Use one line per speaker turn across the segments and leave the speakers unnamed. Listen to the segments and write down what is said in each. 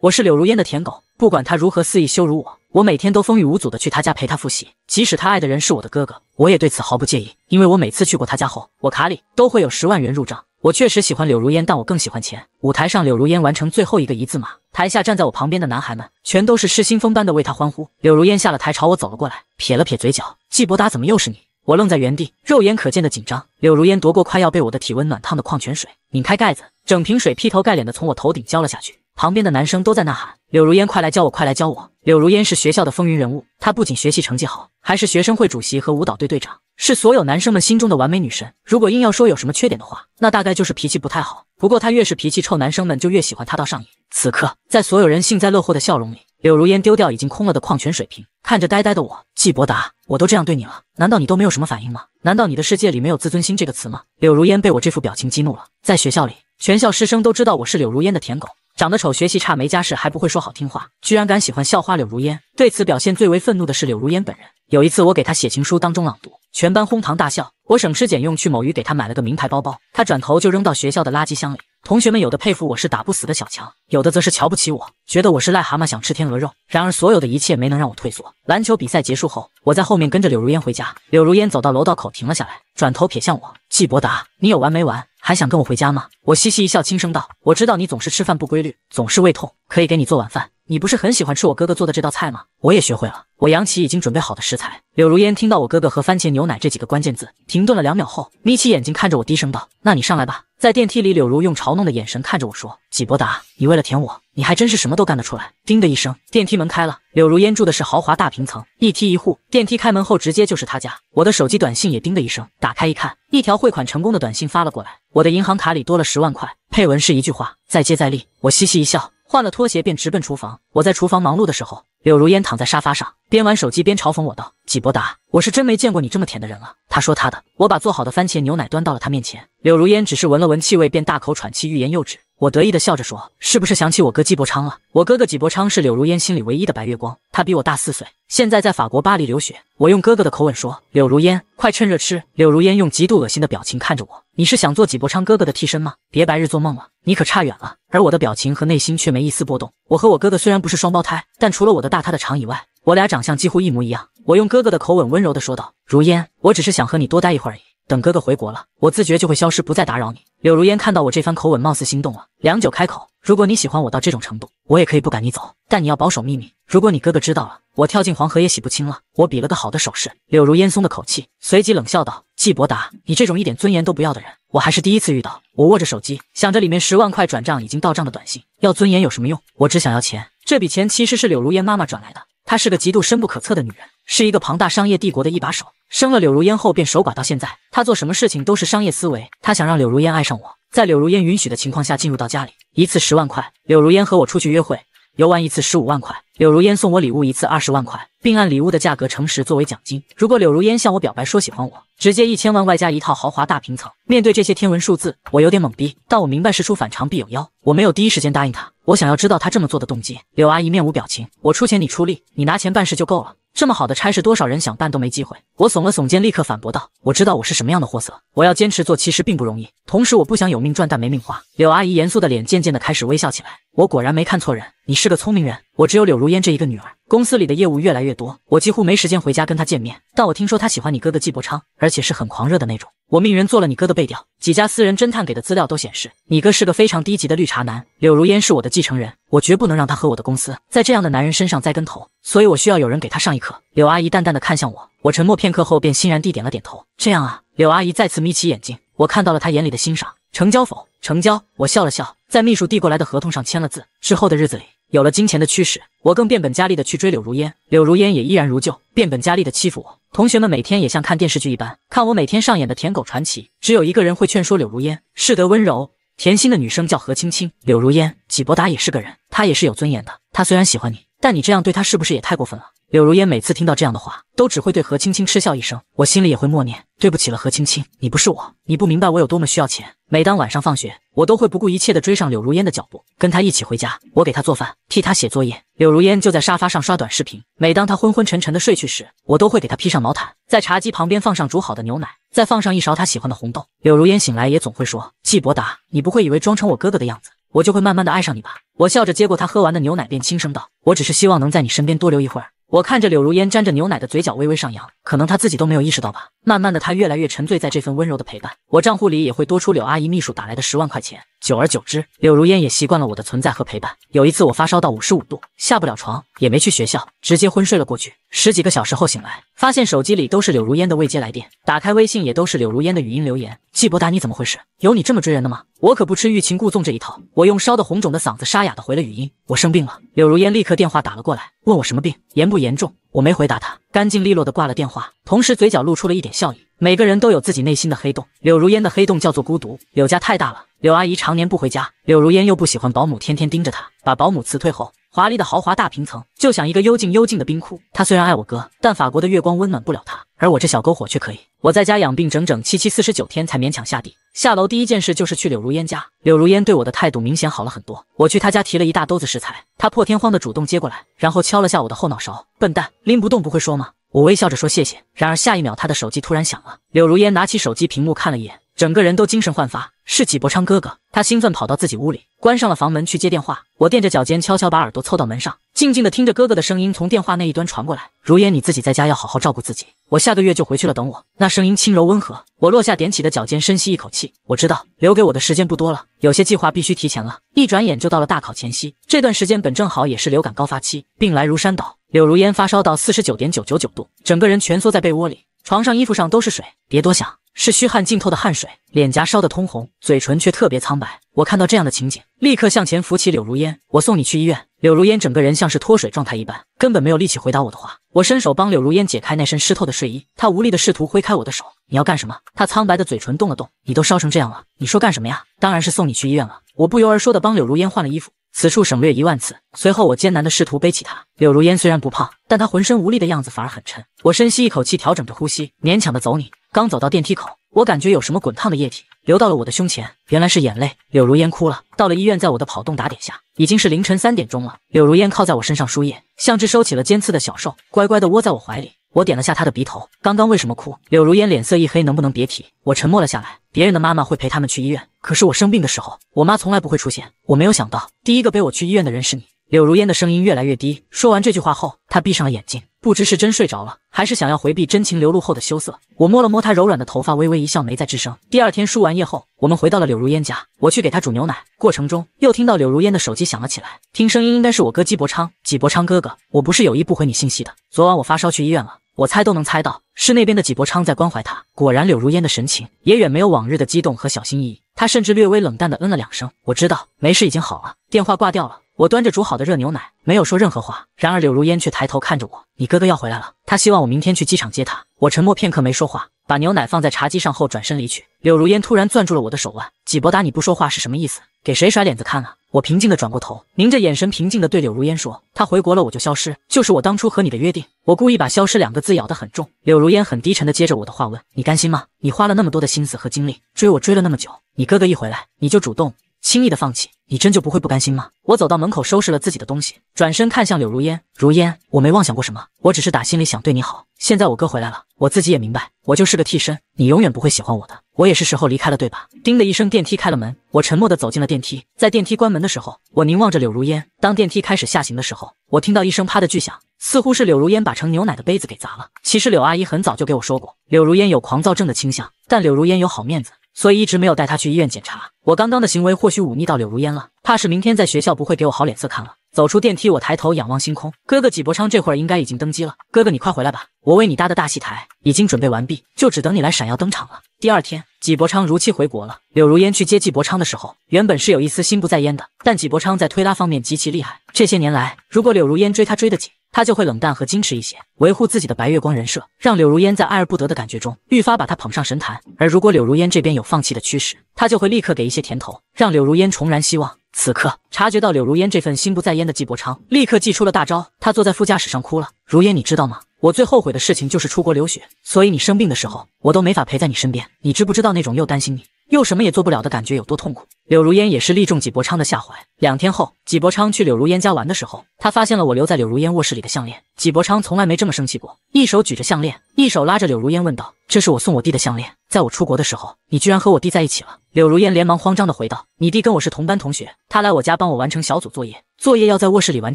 我是柳如烟的舔狗，不管她如何肆意羞辱我，我每天都风雨无阻的去她家陪她复习。即使她爱的人是我的哥哥，我也对此毫不介意，因为我每次去过她家后，我卡里都会有十万元入账。我确实喜欢柳如烟，但我更喜欢钱。舞台上，柳如烟完成最后一个一字马，台下站在我旁边的男孩们全都是失心疯般的为她欢呼。柳如烟下了台，朝我走了过来，撇了撇嘴角：“季伯达，怎么又是你？”我愣在原地，肉眼可见的紧张。柳如烟夺过快要被我的体温暖烫的矿泉水，拧开盖子，整瓶水劈头盖脸的从我头顶浇了下去。旁边的男生都在呐喊：“柳如烟，快来教我，快来教我！”柳如烟是学校的风云人物，她不仅学习成绩好，还是学生会主席和舞蹈队队长，是所有男生们心中的完美女神。如果硬要说有什么缺点的话，那大概就是脾气不太好。不过她越是脾气臭，男生们就越喜欢她到上瘾。此刻，在所有人幸灾乐祸的笑容里，柳如烟丢掉已经空了的矿泉水瓶，看着呆呆的我，季伯达，我都这样对你了，难道你都没有什么反应吗？难道你的世界里没有自尊心这个词吗？柳如烟被我这副表情激怒了，在学校里，全校师生都知道我是柳如烟的舔狗。长得丑、学习差、没家世，还不会说好听话，居然敢喜欢校花柳如烟。对此表现最为愤怒的是柳如烟本人。有一次我给他写情书，当中朗读，全班哄堂大笑。我省吃俭用去某鱼给他买了个名牌包包，他转头就扔到学校的垃圾箱里。同学们有的佩服我是打不死的小强，有的则是瞧不起我，觉得我是癞蛤蟆想吃天鹅肉。然而，所有的一切没能让我退缩。篮球比赛结束后，我在后面跟着柳如烟回家。柳如烟走到楼道口，停了下来，转头瞥向我：“季伯达，你有完没完？还想跟我回家吗？”我嘻嘻一笑，轻声道：“我知道你总是吃饭不规律，总是胃痛，可以给你做晚饭。你不是很喜欢吃我哥哥做的这道菜吗？”我也学会了。我扬起已经准备好的食材。柳如烟听到我哥哥和番茄牛奶这几个关键字，停顿了两秒后，眯起眼睛看着我，低声道：“那你上来吧。”在电梯里，柳如用嘲弄的眼神看着我说：“纪伯达，你为了舔我，你还真是什么都干得出来。”叮的一声，电梯门开了。柳如烟住的是豪华大平层，一梯一户。电梯开门后，直接就是她家。我的手机短信也叮的一声，打开一看，一条汇款成功的短信发了过来，我的银行卡里多了十万块，配文是一句话：“再接再厉。”我嘻嘻一笑。换了拖鞋便直奔厨房。我在厨房忙碌的时候，柳如烟躺在沙发上，边玩手机边嘲讽我道：“纪伯达，我是真没见过你这么舔的人了。”他说他的。我把做好的番茄牛奶端到了他面前，柳如烟只是闻了闻气味，便大口喘气，欲言又止。我得意的笑着说：“是不是想起我哥纪伯昌了？我哥哥纪伯昌是柳如烟心里唯一的白月光，他比我大四岁，现在在法国巴黎留学。”我用哥哥的口吻说：“柳如烟，快趁热吃。”柳如烟用极度恶心的表情看着我：“你是想做纪伯昌哥哥的替身吗？别白日做梦了，你可差远了。”而我的表情和内心却没一丝波动。我和我哥哥虽然不是双胞胎，但除了我的大他的长以外，我俩长相几乎一模一样。我用哥哥的口吻温柔的说道：“如烟，我只是想和你多待一会儿而已。”等哥哥回国了，我自觉就会消失，不再打扰你。柳如烟看到我这番口吻，貌似心动了，良久开口：“如果你喜欢我到这种程度，我也可以不赶你走，但你要保守秘密。如果你哥哥知道了，我跳进黄河也洗不清了。”我比了个好的手势，柳如烟松了口气，随即冷笑道：“季伯达，你这种一点尊严都不要的人，我还是第一次遇到。”我握着手机，想着里面十万块转账已经到账的短信，要尊严有什么用？我只想要钱。这笔钱其实是柳如烟妈妈转来的。她是个极度深不可测的女人，是一个庞大商业帝国的一把手。生了柳如烟后便守寡到现在。她做什么事情都是商业思维。她想让柳如烟爱上我，在柳如烟允许的情况下进入到家里。一次十万块。柳如烟和我出去约会游玩一次十五万块。柳如烟送我礼物一次二十万块，并按礼物的价格乘十作为奖金。如果柳如烟向我表白说喜欢我，直接一千万外加一套豪华大平层。面对这些天文数字，我有点懵逼，但我明白事出反常必有妖。我没有第一时间答应她，我想要知道她这么做的动机。柳阿姨面无表情，我出钱你出力，你拿钱办事就够了。这么好的差事，多少人想办都没机会。我耸了耸肩，立刻反驳道：“我知道我是什么样的货色，我要坚持做，其实并不容易。同时，我不想有命赚但没命花。”柳阿姨严肃的脸渐渐地开始微笑起来。我果然没看错人，你是个聪明人。我只有柳如烟这一个女儿。公司里的业务越来越多，我几乎没时间回家跟他见面。但我听说他喜欢你哥哥季伯昌，而且是很狂热的那种。我命人做了你哥的背调，几家私人侦探给的资料都显示，你哥是个非常低级的绿茶男。柳如烟是我的继承人，我绝不能让他和我的公司在这样的男人身上栽跟头。所以我需要有人给他上一课。柳阿姨淡淡的看向我，我沉默片刻后便欣然地点了点头。这样啊。柳阿姨再次眯起眼睛，我看到了她眼里的欣赏。成交否？成交。我笑了笑，在秘书递过来的合同上签了字。之后的日子里。有了金钱的驱使，我更变本加厉的去追柳如烟，柳如烟也依然如旧，变本加厉的欺负我。同学们每天也像看电视剧一般，看我每天上演的舔狗传奇。只有一个人会劝说柳如烟，是得温柔甜心的女生叫何青青。柳如烟，纪伯达也是个人，他也是有尊严的。他虽然喜欢你，但你这样对他是不是也太过分了？柳如烟每次听到这样的话，都只会对何青青嗤笑一声，我心里也会默念：对不起了，何青青，你不是我，你不明白我有多么需要钱。每当晚上放学，我都会不顾一切地追上柳如烟的脚步，跟她一起回家。我给她做饭，替她写作业。柳如烟就在沙发上刷短视频。每当她昏昏沉沉地睡去时，我都会给她披上毛毯，在茶几旁边放上煮好的牛奶，再放上一勺她喜欢的红豆。柳如烟醒来也总会说：季伯达，你不会以为装成我哥哥的样子，我就会慢慢地爱上你吧？我笑着接过她喝完的牛奶，便轻声道：我只是希望能在你身边多留一会儿。我看着柳如烟沾着牛奶的嘴角微微上扬，可能她自己都没有意识到吧。慢慢的，她越来越沉醉在这份温柔的陪伴。我账户里也会多出柳阿姨秘书打来的十万块钱。久而久之，柳如烟也习惯了我的存在和陪伴。有一次，我发烧到五十五度，下不了床，也没去学校，直接昏睡了过去。十几个小时后醒来，发现手机里都是柳如烟的未接来电，打开微信也都是柳如烟的语音留言。季伯达，你怎么回事？有你这么追人的吗？我可不吃欲擒故纵这一套。我用烧得红肿的嗓子沙哑的回了语音：我生病了。柳如烟立刻电话打了过来，问我什么病，严不严重？我没回答他，干净利落的挂了电话，同时嘴角露出了一点笑意。每个人都有自己内心的黑洞。柳如烟的黑洞叫做孤独。柳家太大了，柳阿姨常年不回家，柳如烟又不喜欢保姆天天盯着她，把保姆辞退后，华丽的豪华大平层就像一个幽静幽静的冰窟。她虽然爱我哥，但法国的月光温暖不了她，而我这小篝火却可以。我在家养病整整七七四十九天，才勉强下地。下楼第一件事就是去柳如烟家。柳如烟对我的态度明显好了很多。我去她家提了一大兜子食材，她破天荒的主动接过来，然后敲了下我的后脑勺：“笨蛋，拎不动不会说吗？”我微笑着说谢谢，然而下一秒，他的手机突然响了。柳如烟拿起手机，屏幕看了一眼，整个人都精神焕发。是纪伯昌哥哥，他兴奋跑到自己屋里，关上了房门去接电话。我垫着脚尖，悄悄把耳朵凑到门上，静静地听着哥哥的声音从电话那一端传过来。如烟，你自己在家要好好照顾自己，我下个月就回去了，等我。那声音轻柔温和。我落下踮起的脚尖，深吸一口气。我知道留给我的时间不多了，有些计划必须提前了。一转眼就到了大考前夕，这段时间本正好也是流感高发期，病来如山倒。柳如烟发烧到四十九点九九九度，整个人蜷缩在被窝里，床上衣服上都是水，别多想，是虚汗浸透的汗水。脸颊烧得通红，嘴唇却特别苍白。我看到这样的情景，立刻向前扶起柳如烟，我送你去医院。柳如烟整个人像是脱水状态一般，根本没有力气回答我的话。我伸手帮柳如烟解开那身湿透的睡衣，她无力的试图挥开我的手，你要干什么？她苍白的嘴唇动了动，你都烧成这样了，你说干什么呀？当然是送你去医院了。我不由而说的帮柳如烟换了衣服。此处省略一万次。随后，我艰难的试图背起她。柳如烟虽然不胖，但她浑身无力的样子反而很沉。我深吸一口气，调整着呼吸，勉强的走。你刚走到电梯口，我感觉有什么滚烫的液体流到了我的胸前，原来是眼泪。柳如烟哭了。到了医院，在我的跑动打点下，已经是凌晨三点钟了。柳如烟靠在我身上输液，像只收起了尖刺的小兽，乖乖的窝在我怀里。我点了下他的鼻头，刚刚为什么哭？柳如烟脸色一黑，能不能别提？我沉默了下来。别人的妈妈会陪他们去医院，可是我生病的时候，我妈从来不会出现。我没有想到，第一个背我去医院的人是你。柳如烟的声音越来越低。说完这句话后，她闭上了眼睛，不知是真睡着了，还是想要回避真情流露后的羞涩。我摸了摸她柔软的头发，微微一笑，没再吱声。第二天输完液后，我们回到了柳如烟家，我去给她煮牛奶，过程中又听到柳如烟的手机响了起来，听声音应该是我哥纪伯昌。纪伯昌哥哥，我不是有意不回你信息的，昨晚我发烧去医院了。我猜都能猜到是那边的纪伯昌在关怀他。果然，柳如烟的神情也远没有往日的激动和小心翼翼，他甚至略微冷淡地嗯了两声。我知道没事，已经好了。电话挂掉了，我端着煮好的热牛奶，没有说任何话。然而，柳如烟却抬头看着我：“你哥哥要回来了，他希望我明天去机场接他。”我沉默片刻，没说话，把牛奶放在茶几上后转身离去。柳如烟突然攥住了我的手腕：“纪伯达，你不说话是什么意思？给谁甩脸子看啊？”我平静的转过头，凝着眼神，平静的对柳如烟说：“他回国了，我就消失，就是我当初和你的约定。”我故意把“消失”两个字咬得很重。柳如烟很低沉的接着我的话问：“你甘心吗？你花了那么多的心思和精力追我，追了那么久，你哥哥一回来，你就主动轻易的放弃，你真就不会不甘心吗？”我走到门口，收拾了自己的东西，转身看向柳如烟。如烟，我没妄想过什么，我只是打心里想对你好。现在我哥回来了，我自己也明白，我就是个替身，你永远不会喜欢我的。我也是时候离开了，对吧？叮的一声，电梯开了门。我沉默地走进了电梯。在电梯关门的时候，我凝望着柳如烟。当电梯开始下行的时候，我听到一声啪的巨响，似乎是柳如烟把盛牛奶的杯子给砸了。其实柳阿姨很早就给我说过，柳如烟有狂躁症的倾向，但柳如烟有好面子。所以一直没有带他去医院检查。我刚刚的行为或许忤逆到柳如烟了，怕是明天在学校不会给我好脸色看了。走出电梯，我抬头仰望星空。哥哥纪伯昌这会儿应该已经登机了。哥哥，你快回来吧，我为你搭的大戏台已经准备完毕，就只等你来闪耀登场了。第二天，纪伯昌如期回国了。柳如烟去接纪伯昌的时候，原本是有一丝心不在焉的，但纪伯昌在推拉方面极其厉害。这些年来，如果柳如烟追他追得紧，他就会冷淡和矜持一些，维护自己的白月光人设，让柳如烟在爱而不得的感觉中愈发把他捧上神坛。而如果柳如烟这边有放弃的趋势，他就会立刻给一些甜头，让柳如烟重燃希望。此刻察觉到柳如烟这份心不在焉的，纪伯昌立刻祭出了大招。他坐在副驾驶上哭了：“如烟，你知道吗？我最后悔的事情就是出国留学，所以你生病的时候，我都没法陪在你身边。你知不知道那种又担心你？”又什么也做不了的感觉有多痛苦？柳如烟也是力中纪伯昌的下怀。两天后，纪伯昌去柳如烟家玩的时候，他发现了我留在柳如烟卧室里的项链。纪伯昌从来没这么生气过，一手举着项链，一手拉着柳如烟问道：“这是我送我弟的项链。”在我出国的时候，你居然和我弟在一起了！柳如烟连忙慌张地回道：“你弟跟我是同班同学，他来我家帮我完成小组作业，作业要在卧室里完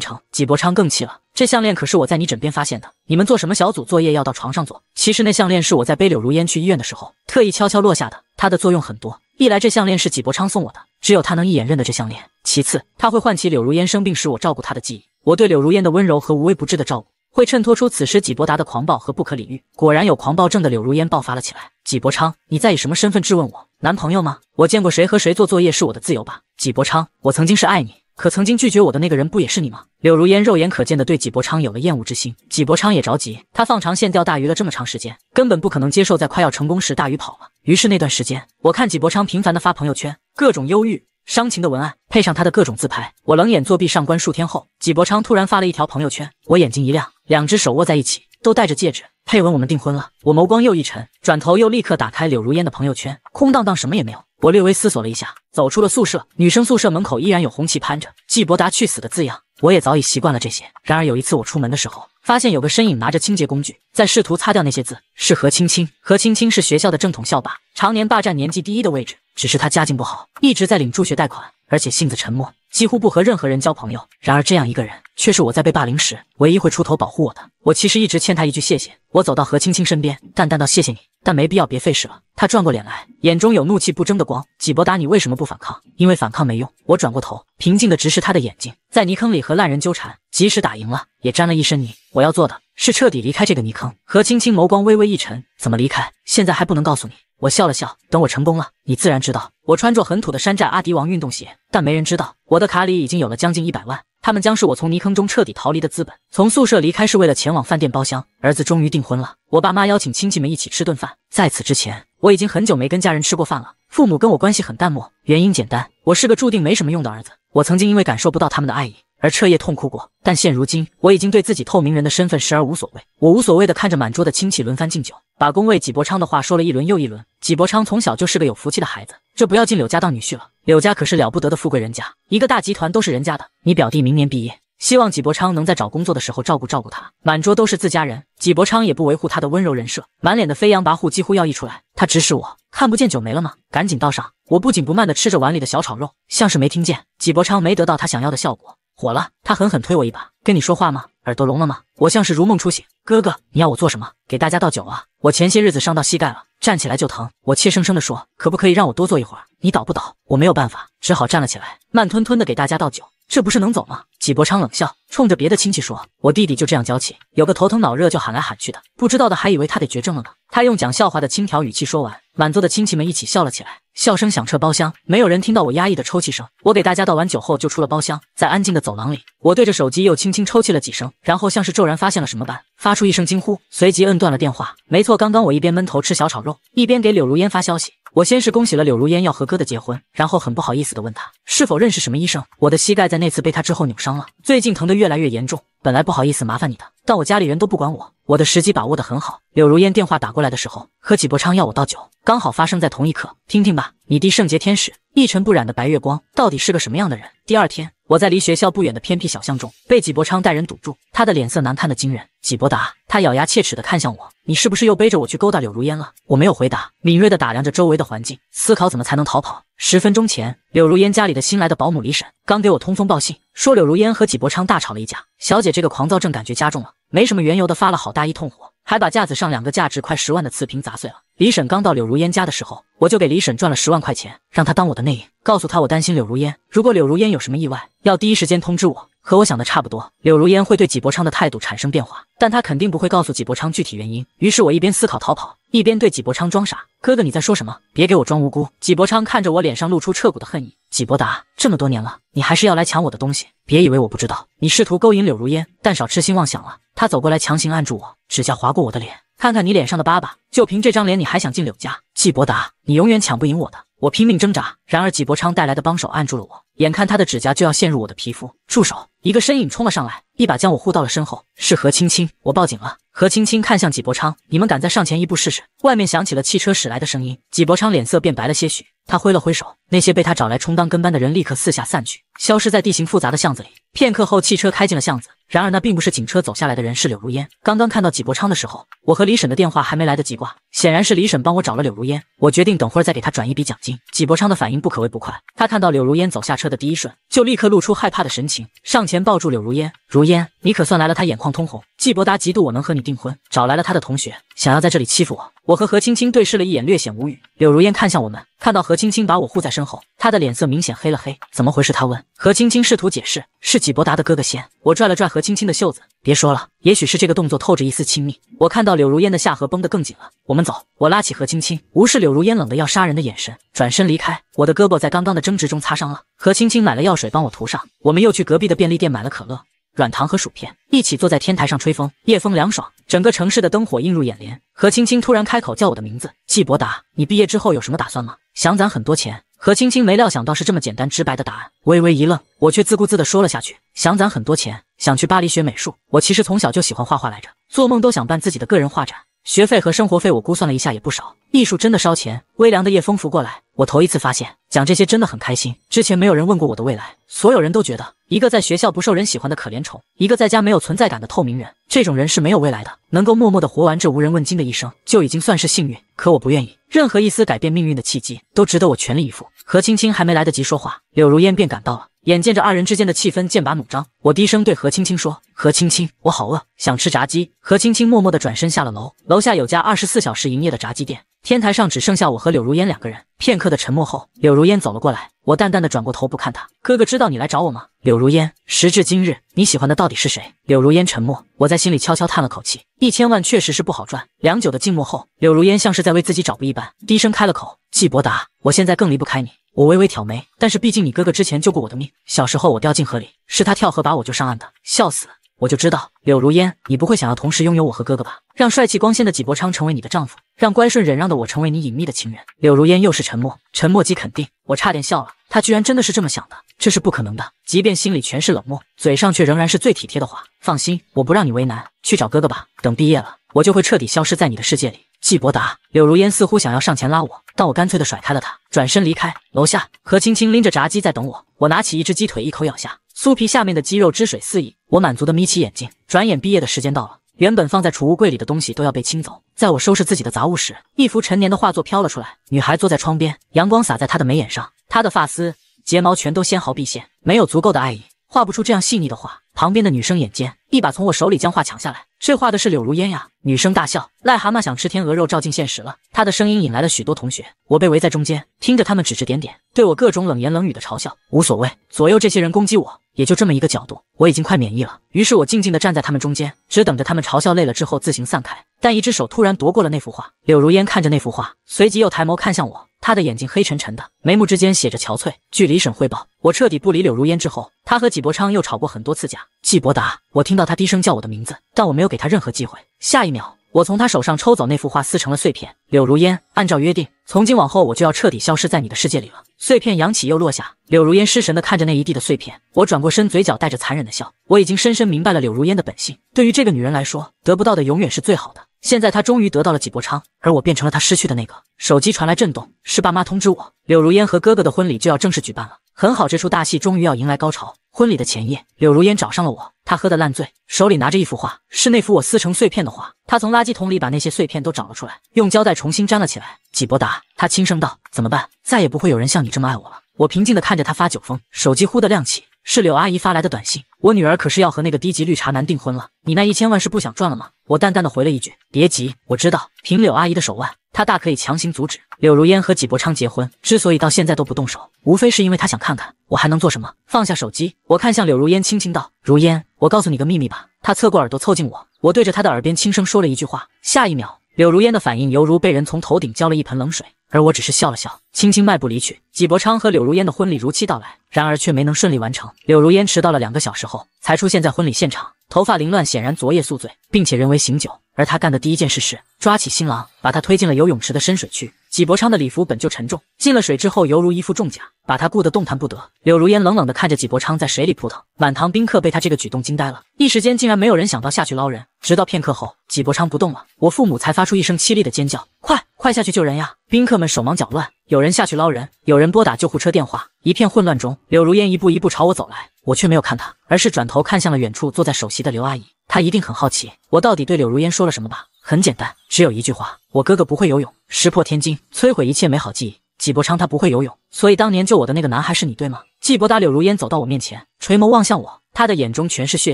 成。”纪伯昌更气了：“这项链可是我在你枕边发现的，你们做什么小组作业要到床上做？其实那项链是我在背柳如烟去医院的时候特意悄悄落下的，它的作用很多。一来这项链是纪伯昌送我的，只有他能一眼认得这项链；其次，他会唤起柳如烟生病时我照顾她的记忆，我对柳如烟的温柔和无微不至的照顾。”会衬托出此时纪伯达的狂暴和不可理喻。果然有狂暴症的柳如烟爆发了起来。纪伯昌，你在以什么身份质问我男朋友吗？我见过谁和谁做作业是我的自由吧？纪伯昌，我曾经是爱你，可曾经拒绝我的那个人不也是你吗？柳如烟肉眼可见的对纪伯昌有了厌恶之心。纪伯昌也着急，他放长线钓大鱼了这么长时间，根本不可能接受在快要成功时大鱼跑了。于是那段时间，我看纪伯昌频繁的发朋友圈，各种忧郁。伤情的文案配上他的各种自拍，我冷眼作弊。上官数天后，纪伯昌突然发了一条朋友圈，我眼睛一亮，两只手握在一起，都戴着戒指，配文“我们订婚了”。我眸光又一沉，转头又立刻打开柳如烟的朋友圈，空荡荡，什么也没有。我略微思索了一下，走出了宿舍。女生宿舍门口依然有红旗攀着“纪伯达去死”的字样，我也早已习惯了这些。然而有一次我出门的时候，发现有个身影拿着清洁工具在试图擦掉那些字，是何青青。何青青是学校的正统校霸，常年霸占年级第一的位置。只是他家境不好，一直在领助学贷款，而且性子沉默，几乎不和任何人交朋友。然而这样一个人，却是我在被霸凌时唯一会出头保护我的。我其实一直欠他一句谢谢。我走到何青青身边，淡淡道：“谢谢你，但没必要，别费事了。”他转过脸来，眼中有怒气不争的光。几伯达，你为什么不反抗？因为反抗没用。我转过头，平静的直视他的眼睛，在泥坑里和烂人纠缠，即使打赢了，也沾了一身泥。我要做的是彻底离开这个泥坑。何青青眸光微微一沉：“怎么离开？现在还不能告诉你。”我笑了笑，等我成功了，你自然知道。我穿着很土的山寨阿迪王运动鞋，但没人知道我的卡里已经有了将近一百万，他们将是我从泥坑中彻底逃离的资本。从宿舍离开是为了前往饭店包厢，儿子终于订婚了，我爸妈邀请亲戚们一起吃顿饭。在此之前，我已经很久没跟家人吃过饭了。父母跟我关系很淡漠，原因简单，我是个注定没什么用的儿子。我曾经因为感受不到他们的爱意。而彻夜痛哭过，但现如今我已经对自己透明人的身份时而无所谓。我无所谓的看着满桌的亲戚轮番敬酒，把恭维纪伯昌的话说了一轮又一轮。纪伯昌从小就是个有福气的孩子，这不要进柳家当女婿了，柳家可是了不得的富贵人家，一个大集团都是人家的。你表弟明年毕业，希望纪伯昌能在找工作的时候照顾照顾他。满桌都是自家人，纪伯昌也不维护他的温柔人设，满脸的飞扬跋扈几乎要溢出来。他指使我看不见酒没了吗？赶紧倒上。我不紧不慢的吃着碗里的小炒肉，像是没听见。纪伯昌没得到他想要的效果。火了，他狠狠推我一把，跟你说话吗？耳朵聋了吗？我像是如梦初醒，哥哥，你要我做什么？给大家倒酒啊！我前些日子伤到膝盖了，站起来就疼。我怯生生地说：“可不可以让我多坐一会儿？你倒不倒？”我没有办法，只好站了起来，慢吞吞地给大家倒酒。这不是能走吗？纪伯昌冷笑，冲着别的亲戚说：“我弟弟就这样娇气，有个头疼脑热就喊来喊去的，不知道的还以为他得绝症了呢。”他用讲笑话的轻佻语气说完，满座的亲戚们一起笑了起来，笑声响彻包厢，没有人听到我压抑的抽泣声。我给大家倒完酒后就出了包厢，在安静的走廊里，我对着手机又轻轻抽泣了几声，然后像是骤然发现了什么般，发出一声惊呼，随即摁断了电话。没错，刚刚我一边闷头吃小炒肉，一边给柳如烟发消息。我先是恭喜了柳如烟要和哥的结婚，然后很不好意思的问他是否认识什么医生。我的膝盖在那次被他之后扭伤了，最近疼得越来越严重。本来不好意思麻烦你的，但我家里人都不管我。我的时机把握的很好。柳如烟电话打过来的时候，和纪伯昌要我倒酒，刚好发生在同一刻。听听吧，你弟圣洁天使，一尘不染的白月光，到底是个什么样的人？第二天，我在离学校不远的偏僻小巷中被纪伯昌带人堵住，他的脸色难看的惊人。纪伯达。他咬牙切齿地看向我：“你是不是又背着我去勾搭柳如烟了？”我没有回答，敏锐地打量着周围的环境，思考怎么才能逃跑。十分钟前，柳如烟家里的新来的保姆李婶刚给我通风报信，说柳如烟和纪伯昌大吵了一架，小姐这个狂躁症感觉加重了，没什么缘由的发了好大一通火，还把架子上两个价值快十万的瓷瓶砸碎了。李婶刚到柳如烟家的时候，我就给李婶赚了十万块钱，让她当我的内应，告诉她我担心柳如烟，如果柳如烟有什么意外，要第一时间通知我。和我想的差不多，柳如烟会对纪伯昌的态度产生变化，但他肯定不会告诉纪伯昌具体原因。于是，我一边思考逃跑，一边对纪伯昌装傻：“哥哥，你在说什么？别给我装无辜。”纪伯昌看着我，脸上露出彻骨的恨意。纪伯达，这么多年了，你还是要来抢我的东西？别以为我不知道，你试图勾引柳如烟，但少痴心妄想了。他走过来，强行按住我，指甲划过我的脸，看看你脸上的疤吧。就凭这张脸，你还想进柳家？纪伯达，你永远抢不赢我的！我拼命挣扎，然而纪伯昌带来的帮手按住了我，眼看他的指甲就要陷入我的皮肤，住手！一个身影冲了上来，一把将我护到了身后。是何青青，我报警了。何青青看向纪伯昌，你们敢再上前一步试试？外面响起了汽车驶来的声音，纪伯昌脸色变白了些许，他挥了挥手，那些被他找来充当跟班的人立刻四下散去，消失在地形复杂的巷子里。片刻后，汽车开进了巷子。然而那并不是警车走下来的人，是柳如烟。刚刚看到纪伯昌的时候，我和李婶的电话还没来得及挂，显然是李婶帮我找了柳如烟。我决定等会儿再给他转一笔奖金。纪伯昌的反应不可谓不快，他看到柳如烟走下车的第一瞬，就立刻露出害怕的神情，上前抱住柳如烟。如烟，你可算来了！他眼眶通红。纪伯达嫉妒我能和你订婚，找来了他的同学。想要在这里欺负我，我和何青青对视了一眼，略显无语。柳如烟看向我们，看到何青青把我护在身后，她的脸色明显黑了黑。怎么回事？她问。何青青试图解释，是纪伯达的哥哥先。我拽了拽何青青的袖子，别说了。也许是这个动作透着一丝亲密。我看到柳如烟的下颌绷得更紧了。我们走。我拉起何青青，无视柳如烟冷的要杀人的眼神，转身离开。我的胳膊在刚刚的争执中擦伤了，何青青买了药水帮我涂上。我们又去隔壁的便利店买了可乐。软糖和薯片一起坐在天台上吹风，夜风凉爽，整个城市的灯火映入眼帘。何青青突然开口叫我的名字：“季伯达，你毕业之后有什么打算吗？”想攒很多钱。何青青没料想到是这么简单直白的答案，微微一愣，我却自顾自的说了下去：“想攒很多钱，想去巴黎学美术。我其实从小就喜欢画画来着，做梦都想办自己的个人画展。”学费和生活费我估算了一下，也不少。艺术真的烧钱。微凉的夜风拂过来，我头一次发现讲这些真的很开心。之前没有人问过我的未来，所有人都觉得一个在学校不受人喜欢的可怜虫，一个在家没有存在感的透明人，这种人是没有未来的。能够默默的活完这无人问津的一生，就已经算是幸运。可我不愿意，任何一丝改变命运的契机，都值得我全力以赴。何青青还没来得及说话，柳如烟便赶到了。眼见着二人之间的气氛剑拔弩张，我低声对何青青说：“何青青，我好饿，想吃炸鸡。”何青青默默地转身下了楼。楼下有家二十四小时营业的炸鸡店。天台上只剩下我和柳如烟两个人。片刻的沉默后，柳如烟走了过来。我淡淡地转过头，不看他。哥哥知道你来找我吗？柳如烟。时至今日，你喜欢的到底是谁？柳如烟沉默。我在心里悄悄叹了口气。一千万确实是不好赚。良久的静默后，柳如烟像是在为自己找不一般，低声开了口：“季伯达，我现在更离不开你。”我微微挑眉，但是毕竟你哥哥之前救过我的命，小时候我掉进河里，是他跳河把我救上岸的。笑死，我就知道，柳如烟，你不会想要同时拥有我和哥哥吧？让帅气光鲜的纪伯昌成为你的丈夫，让乖顺忍让的我成为你隐秘的情人。柳如烟又是沉默，沉默即肯定。我差点笑了，他居然真的是这么想的，这是不可能的。即便心里全是冷漠，嘴上却仍然是最体贴的话。放心，我不让你为难，去找哥哥吧。等毕业了，我就会彻底消失在你的世界里。季伯达，柳如烟似乎想要上前拉我，但我干脆的甩开了他，转身离开。楼下，何青青拎着炸鸡在等我。我拿起一只鸡腿，一口咬下，酥皮下面的鸡肉汁水四溢，我满足的眯起眼睛。转眼毕业的时间到了，原本放在储物柜里的东西都要被清走。在我收拾自己的杂物时，一幅陈年的画作飘了出来。女孩坐在窗边，阳光洒在她的眉眼上，她的发丝、睫毛全都纤毫毕现，没有足够的爱意，画不出这样细腻的画。旁边的女生眼尖，一把从我手里将画抢下来。这画的是柳如烟呀！女生大笑，癞蛤蟆想吃天鹅肉，照进现实了。她的声音引来了许多同学，我被围在中间，听着他们指指点点，对我各种冷言冷语的嘲笑。无所谓，左右这些人攻击我，也就这么一个角度，我已经快免疫了。于是我静静地站在他们中间，只等着他们嘲笑累了之后自行散开。但一只手突然夺过了那幅画，柳如烟看着那幅画，随即又抬眸看向我。他的眼睛黑沉沉的，眉目之间写着憔悴。据李婶汇报，我彻底不理柳如烟之后，他和纪伯昌又吵过很多次架。纪伯达，我听到他低声叫我的名字，但我没有给他任何机会。下一秒，我从他手上抽走那幅画，撕成了碎片。柳如烟，按照约定，从今往后我就要彻底消失在你的世界里了。碎片扬起又落下，柳如烟失神地看着那一地的碎片。我转过身，嘴角带着残忍的笑。我已经深深明白了柳如烟的本性，对于这个女人来说，得不到的永远是最好的。现在他终于得到了纪伯昌，而我变成了他失去的那个。手机传来震动，是爸妈通知我，柳如烟和哥哥的婚礼就要正式举办了。很好，这出大戏终于要迎来高潮。婚礼的前夜，柳如烟找上了我，她喝得烂醉，手里拿着一幅画，是那幅我撕成碎片的画，她从垃圾桶里把那些碎片都找了出来，用胶带重新粘了起来。纪伯达，他轻声道，怎么办？再也不会有人像你这么爱我了。我平静地看着他发酒疯，手机忽地亮起。是柳阿姨发来的短信，我女儿可是要和那个低级绿茶男订婚了。你那一千万是不想赚了吗？我淡淡的回了一句：“别急，我知道，凭柳阿姨的手腕，她大可以强行阻止柳如烟和纪伯昌结婚。之所以到现在都不动手，无非是因为她想看看我还能做什么。”放下手机，我看向柳如烟，轻轻道：“如烟，我告诉你个秘密吧。”她侧过耳朵凑近我，我对着她的耳边轻声说了一句话。下一秒。柳如烟的反应犹如被人从头顶浇了一盆冷水，而我只是笑了笑，轻轻迈步离去。纪伯昌和柳如烟的婚礼如期到来，然而却没能顺利完成。柳如烟迟到了两个小时后才出现在婚礼现场，头发凌乱，显然昨夜宿醉，并且人为醒酒。而他干的第一件事是抓起新郎，把他推进了游泳池的深水区。纪伯昌的礼服本就沉重，进了水之后犹如一副重甲，把他固得动弹不得。柳如烟冷冷地看着纪伯昌在水里扑腾，满堂宾客被他这个举动惊呆了，一时间竟然没有人想到下去捞人。直到片刻后，纪伯昌不动了，我父母才发出一声凄厉的尖叫：“快快下去救人呀！”宾客们手忙脚乱，有人下去捞人，有人拨打救护车电话。一片混乱中，柳如烟一步一步朝我走来，我却没有看她，而是转头看向了远处坐在首席的刘阿姨。她一定很好奇我到底对柳如烟说了什么吧？很简单，只有一句话：我哥哥不会游泳。石破天惊，摧毁一切美好记忆。季伯昌，他不会游泳，所以当年救我的那个男孩是你，对吗？季伯达，柳如烟走到我面前，垂眸望向我，他的眼中全是血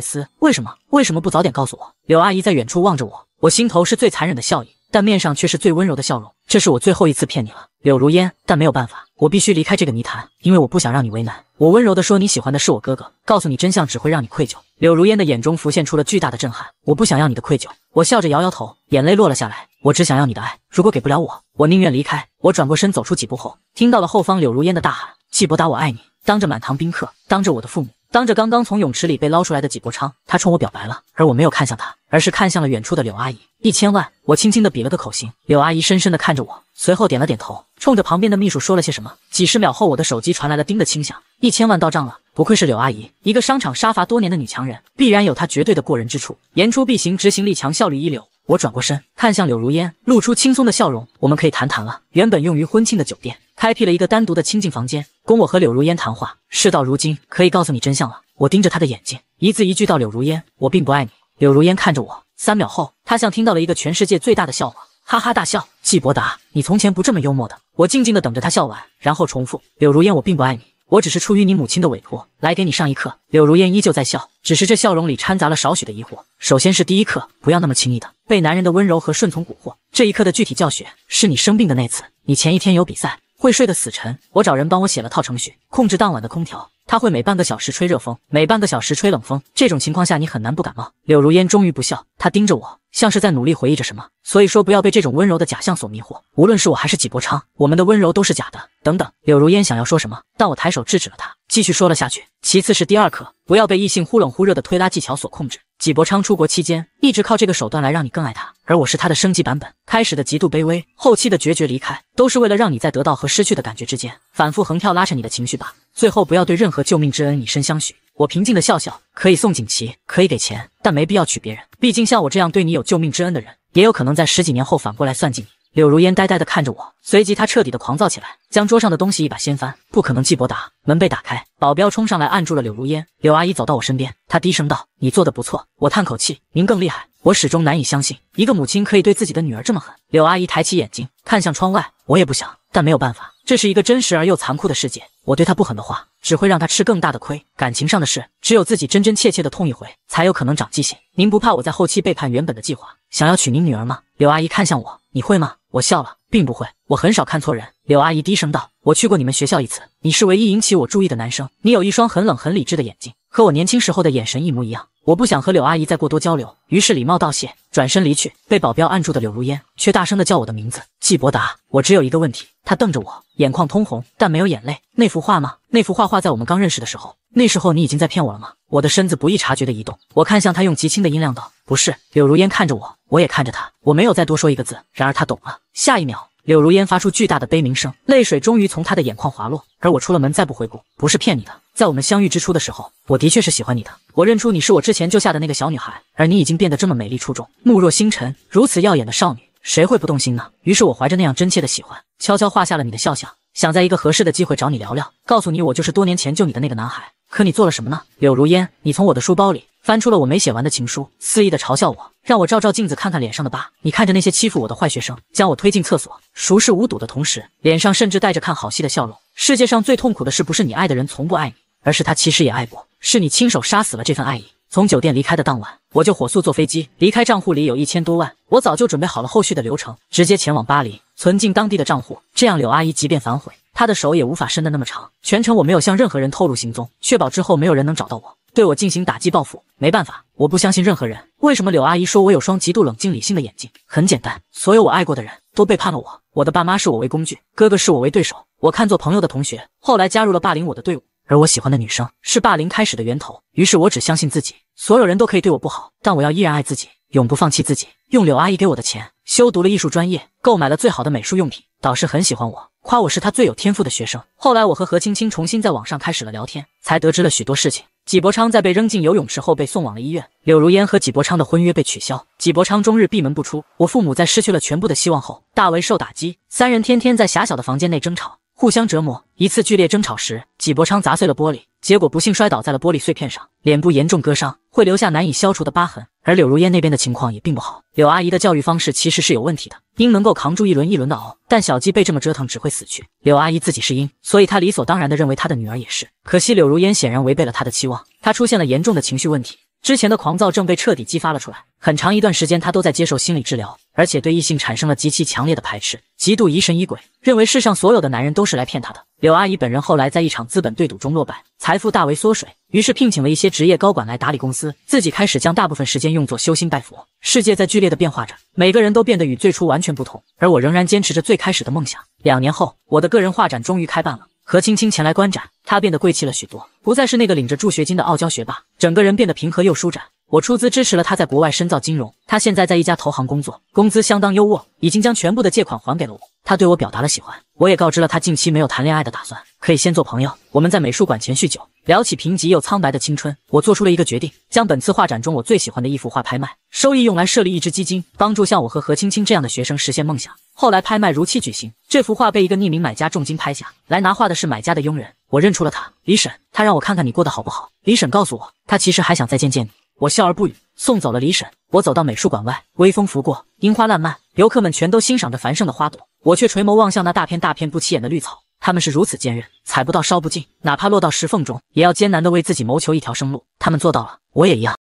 丝。为什么？为什么不早点告诉我？柳阿姨在远处望着我，我心头是最残忍的笑意。但面上却是最温柔的笑容。这是我最后一次骗你了，柳如烟。但没有办法，我必须离开这个泥潭，因为我不想让你为难。我温柔地说：“你喜欢的是我哥哥，告诉你真相只会让你愧疚。”柳如烟的眼中浮现出了巨大的震撼。我不想要你的愧疚。我笑着摇摇头，眼泪落了下来。我只想要你的爱。如果给不了我，我宁愿离开。我转过身，走出几步后，听到了后方柳如烟的大喊：“季伯达，我爱你！”当着满堂宾客，当着我的父母。当着刚刚从泳池里被捞出来的纪博昌，他冲我表白了，而我没有看向他，而是看向了远处的柳阿姨。一千万，我轻轻的比了个口型。柳阿姨深深的看着我，随后点了点头，冲着旁边的秘书说了些什么。几十秒后，我的手机传来了叮的轻响，一千万到账了。不愧是柳阿姨，一个商场杀伐多年的女强人，必然有她绝对的过人之处，言出必行，执行力强，效率一流。我转过身，看向柳如烟，露出轻松的笑容。我们可以谈谈了。原本用于婚庆的酒店，开辟了一个单独的清静房间。供我和柳如烟谈话。事到如今，可以告诉你真相了。我盯着他的眼睛，一字一句道：“柳如烟，我并不爱你。”柳如烟看着我，三秒后，他像听到了一个全世界最大的笑话，哈哈大笑。季伯达，你从前不这么幽默的。我静静的等着他笑完，然后重复：“柳如烟，我并不爱你。我只是出于你母亲的委托，来给你上一课。”柳如烟依旧在笑，只是这笑容里掺杂了少许的疑惑。首先是第一课，不要那么轻易的被男人的温柔和顺从蛊惑。这一课的具体教学，是你生病的那次，你前一天有比赛。会睡得死沉，我找人帮我写了套程序，控制当晚的空调，它会每半个小时吹热风，每半个小时吹冷风，这种情况下你很难不感冒。柳如烟终于不笑，她盯着我，像是在努力回忆着什么。所以说，不要被这种温柔的假象所迷惑，无论是我还是纪伯昌，我们的温柔都是假的。等等，柳如烟想要说什么，但我抬手制止了她，继续说了下去。其次是第二课，不要被异性忽冷忽热的推拉技巧所控制。纪伯昌出国期间，一直靠这个手段来让你更爱他，而我是他的升级版本。开始的极度卑微，后期的决绝离开，都是为了让你在得到和失去的感觉之间反复横跳，拉扯你的情绪吧。最后，不要对任何救命之恩以身相许。我平静的笑笑，可以送锦旗，可以给钱，但没必要娶别人。毕竟，像我这样对你有救命之恩的人，也有可能在十几年后反过来算计你。柳如烟呆呆地看着我，随即她彻底的狂躁起来，将桌上的东西一把掀翻。不可能，季伯达！门被打开，保镖冲上来按住了柳如烟。柳阿姨走到我身边，她低声道：“你做的不错。”我叹口气：“您更厉害。”我始终难以相信，一个母亲可以对自己的女儿这么狠。柳阿姨抬起眼睛看向窗外：“我也不想，但没有办法。这是一个真实而又残酷的世界。我对她不狠的话，只会让她吃更大的亏。感情上的事，只有自己真真切切的痛一回，才有可能长记性。您不怕我在后期背叛原本的计划，想要娶您女儿吗？”柳阿姨看向我。你会吗？我笑了，并不会。我很少看错人。柳阿姨低声道：“我去过你们学校一次，你是唯一引起我注意的男生。你有一双很冷、很理智的眼睛，和我年轻时候的眼神一模一样。”我不想和柳阿姨再过多交流，于是礼貌道谢，转身离去。被保镖按住的柳如烟却大声的叫我的名字：“季伯达，我只有一个问题。”他瞪着我，眼眶通红，但没有眼泪。那幅画吗？那幅画画在我们刚认识的时候，那时候你已经在骗我了吗？我的身子不易察觉的移动，我看向他，用极轻的音量道：“不是。”柳如烟看着我，我也看着他，我没有再多说一个字。然而他懂了。下一秒。柳如烟发出巨大的悲鸣声，泪水终于从她的眼眶滑落。而我出了门，再不回顾，不是骗你的。在我们相遇之初的时候，我的确是喜欢你的。我认出你是我之前救下的那个小女孩，而你已经变得这么美丽出众，目若星辰，如此耀眼的少女，谁会不动心呢？于是我怀着那样真切的喜欢，悄悄画下了你的肖像。想在一个合适的机会找你聊聊，告诉你我就是多年前救你的那个男孩。可你做了什么呢？柳如烟，你从我的书包里翻出了我没写完的情书，肆意的嘲笑我，让我照照镜子看看脸上的疤。你看着那些欺负我的坏学生，将我推进厕所，熟视无睹的同时，脸上甚至带着看好戏的笑容。世界上最痛苦的事，不是你爱的人从不爱你，而是他其实也爱过，是你亲手杀死了这份爱意。从酒店离开的当晚，我就火速坐飞机离开，账户里有一千多万。我早就准备好了后续的流程，直接前往巴黎，存进当地的账户。这样，柳阿姨即便反悔，她的手也无法伸得那么长。全程我没有向任何人透露行踪，确保之后没有人能找到我，对我进行打击报复。没办法，我不相信任何人。为什么柳阿姨说我有双极度冷静理性的眼睛？很简单，所有我爱过的人都背叛了我。我的爸妈视我为工具，哥哥视我为对手，我看作朋友的同学后来加入了霸凌我的队伍，而我喜欢的女生是霸凌开始的源头。于是我只相信自己，所有人都可以对我不好，但我要依然爱自己。永不放弃自己，用柳阿姨给我的钱修读了艺术专业，购买了最好的美术用品。导师很喜欢我，夸我是他最有天赋的学生。后来我和何青青重新在网上开始了聊天，才得知了许多事情。纪伯昌在被扔进游泳池后被送往了医院，柳如烟和纪伯昌的婚约被取消，纪伯昌终日闭门不出。我父母在失去了全部的希望后大为受打击，三人天天在狭小的房间内争吵。互相折磨，一次剧烈争吵时，纪伯昌砸碎了玻璃，结果不幸摔倒在了玻璃碎片上，脸部严重割伤，会留下难以消除的疤痕。而柳如烟那边的情况也并不好，柳阿姨的教育方式其实是有问题的，鹰能够扛住一轮一轮的熬，但小鸡被这么折腾只会死去。柳阿姨自己是鹰，所以她理所当然的认为她的女儿也是。可惜柳如烟显然违背了她的期望，她出现了严重的情绪问题，之前的狂躁症被彻底激发了出来，很长一段时间她都在接受心理治疗。而且对异性产生了极其强烈的排斥，极度疑神疑鬼，认为世上所有的男人都是来骗她的。柳阿姨本人后来在一场资本对赌中落败，财富大为缩水，于是聘请了一些职业高管来打理公司，自己开始将大部分时间用作修心拜佛。世界在剧烈的变化着，每个人都变得与最初完全不同，而我仍然坚持着最开始的梦想。两年后，我的个人画展终于开办了，何青青前来观展，她变得贵气了许多，不再是那个领着助学金的傲娇学霸，整个人变得平和又舒展。我出资支持了他在国外深造金融，他现在在一家投行工作，工资相当优渥，已经将全部的借款还给了我。他对我表达了喜欢，我也告知了他近期没有谈恋爱的打算，可以先做朋友。我们在美术馆前叙酒，聊起贫瘠又苍白的青春。我做出了一个决定，将本次画展中我最喜欢的一幅画拍卖，收益用来设立一支基金，帮助像我和何青青这样的学生实现梦想。后来拍卖如期举行，这幅画被一个匿名买家重金拍下。来拿画的是买家的佣人，我认出了他，李婶。他让我看看你过得好不好。李婶告诉我，他其实还想再见见你。我笑而不语，送走了李婶。我走到美术馆外，微风拂过，樱花烂漫，游客们全都欣赏着繁盛的花朵，我却垂眸望向那大片大片不起眼的绿草。他们是如此坚韧，踩不到烧不尽，哪怕落到石缝中，也要艰难地为自己谋求一条生路。他们做到了，我也一样。